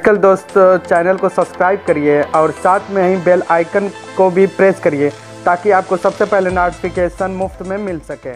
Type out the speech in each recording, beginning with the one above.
medical दोस्त channel को subscribe करिए और साथ में ही बेल आइकन को भी प्रेस करिए ताकि आपको सबसे पहले नोटिफिकेशन मुफ्त में मिल सके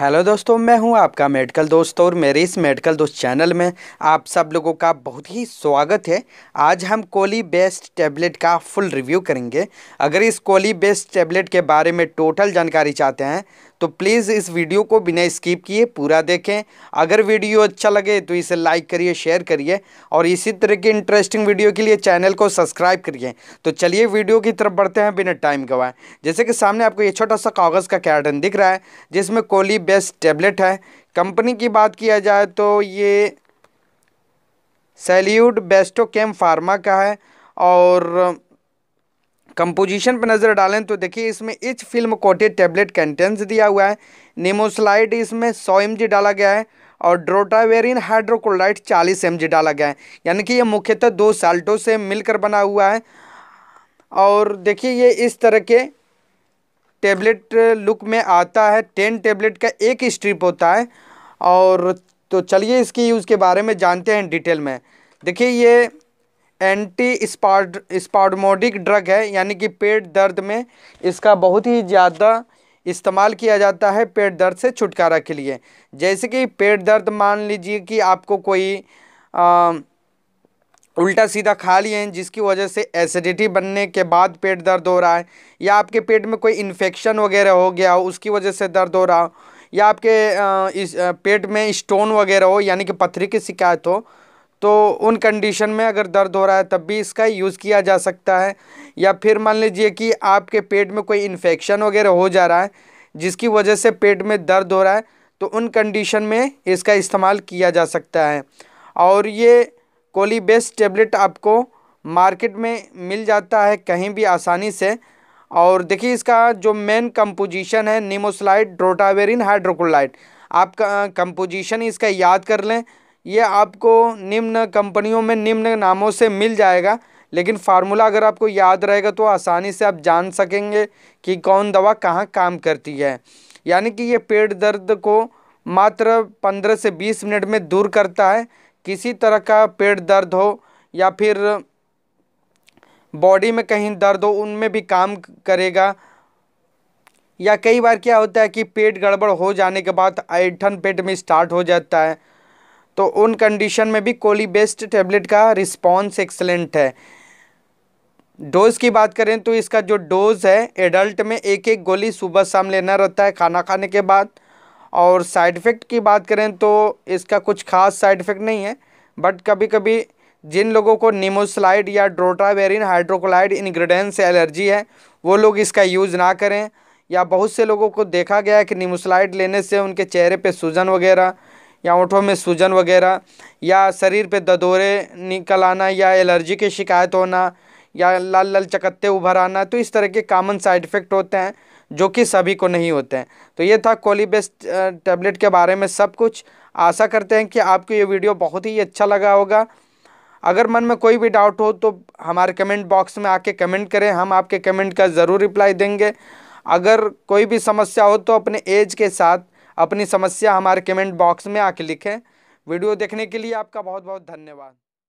हेलो दोस्तों मैं हूं आपका मेडिकल दोस्त और मेरे इस मेडिकल दोस्त चैनल में आप सब लोगों का बहुत ही स्वागत है आज हम कोली बेस्ट टैबलेट का फुल रिव्यू करेंगे अगर इस कोली बेस्ट टैबलेट के बारे में टोटल जानकारी चाहते हैं तो प्लीज़ इस वीडियो को बिना स्किप किए पूरा देखें अगर वीडियो अच्छा लगे तो इसे लाइक करिए शेयर करिए और इसी तरह की इंटरेस्टिंग वीडियो के लिए चैनल को सब्सक्राइब करिए तो चलिए वीडियो की तरफ बढ़ते हैं बिना टाइम गवाए जैसे कि सामने आपको ये छोटा सा कागज़ का कैटन दिख रहा है जिसमें कोली बेस्ट टेबलेट है कंपनी की बात किया जाए तो ये सैल्यूट बेस्टो केम फार्मा का है और कंपोजिशन पर नज़र डालें तो देखिए इसमें each film coated tablet contains दिया हुआ है नेमोसलाइड इसमें सौ एम डाला गया है और ड्रोटावेरिन हाइड्रोक्लोराइड चालीस एम डाला गया है यानी कि यह मुख्यतः दो साल्टों से मिलकर बना हुआ है और देखिए ये इस तरह के टेबलेट लुक में आता है टेन टेबलेट का एक स्ट्रिप होता है और तो चलिए इसकी यूज़ के बारे में जानते हैं डिटेल में देखिए ये एंटी स्पाड स्पाडमोडिक ड्रग है यानी कि पेट दर्द में इसका बहुत ही ज़्यादा इस्तेमाल किया जाता है पेट दर्द से छुटकारा के लिए जैसे कि पेट दर्द मान लीजिए कि आपको कोई आ, उल्टा सीधा खा लिए हैं जिसकी वजह से एसिडिटी बनने के बाद पेट दर्द हो रहा है या आपके पेट में कोई इन्फेक्शन वगैरह हो गया हो उसकी वजह से दर्द हो रहा हो या आपके इस पेट में स्टोन वगैरह हो यानी कि पथरी की शिकायत हो तो उन कंडीशन में अगर दर्द हो रहा है तब भी इसका यूज़ किया जा सकता है या फिर मान लीजिए कि आपके पेट में कोई इन्फेक्शन वगैरह हो जा रहा है जिसकी वजह से पेट में दर्द हो रहा है तो उन कंडीशन में इसका इस्तेमाल किया जा सकता है और ये कोली बेस्ट टेबलेट आपको मार्केट में मिल जाता है कहीं भी आसानी से और देखिए इसका जो मेन कंपोजिशन है निमोसलाइड ड्रोटावेरिन हाइड्रोकोलाइट आप कंपोजिशन इसका याद कर लें ये आपको निम्न कंपनियों में निम्न नामों से मिल जाएगा लेकिन फार्मूला अगर आपको याद रहेगा तो आसानी से आप जान सकेंगे कि कौन दवा कहाँ काम करती है यानी कि ये पेट दर्द को मात्र पंद्रह से बीस मिनट में दूर करता है किसी तरह का पेट दर्द हो या फिर बॉडी में कहीं दर्द हो उनमें भी काम करेगा या कई बार क्या होता है कि पेट गड़बड़ हो जाने के बाद ऐठन पेट में स्टार्ट हो जाता है तो उन कंडीशन में भी कोली बेस्ड टैबलेट का रिस्पॉन्स एक्सलेंट है डोज़ की बात करें तो इसका जो डोज़ है एडल्ट में एक एक गोली सुबह शाम लेना रहता है खाना खाने के बाद और साइड इफ़ेक्ट की बात करें तो इसका कुछ खास साइड इफ़ेक्ट नहीं है बट कभी कभी जिन लोगों को निमोसलाइड या ड्रोटावेरिन हाइड्रोक्लाइड इन्ग्रीडियंट से एलर्जी है वो लोग इसका यूज़ ना करें या बहुत से लोगों को देखा गया है कि निमोसलाइड लेने से उनके चेहरे पे सूजन वगैरह या ओठों में सूजन वगैरह या शरीर पे ददोरे निकल आना या एलर्जी की शिकायत होना या लाल लाल चकत्ते उभर आना तो इस तरह के कामन साइड इफ़ेक्ट होते हैं जो कि सभी को नहीं होते हैं तो ये था कोली टैबलेट के बारे में सब कुछ आशा करते हैं कि आपको ये वीडियो बहुत ही अच्छा लगा होगा अगर मन में कोई भी डाउट हो तो हमारे कमेंट बॉक्स में आके कमेंट करें हम आपके कमेंट का ज़रूर रिप्लाई देंगे अगर कोई भी समस्या हो तो अपने एज के साथ अपनी समस्या हमारे कमेंट बॉक्स में आके लिखें वीडियो देखने के लिए आपका बहुत बहुत धन्यवाद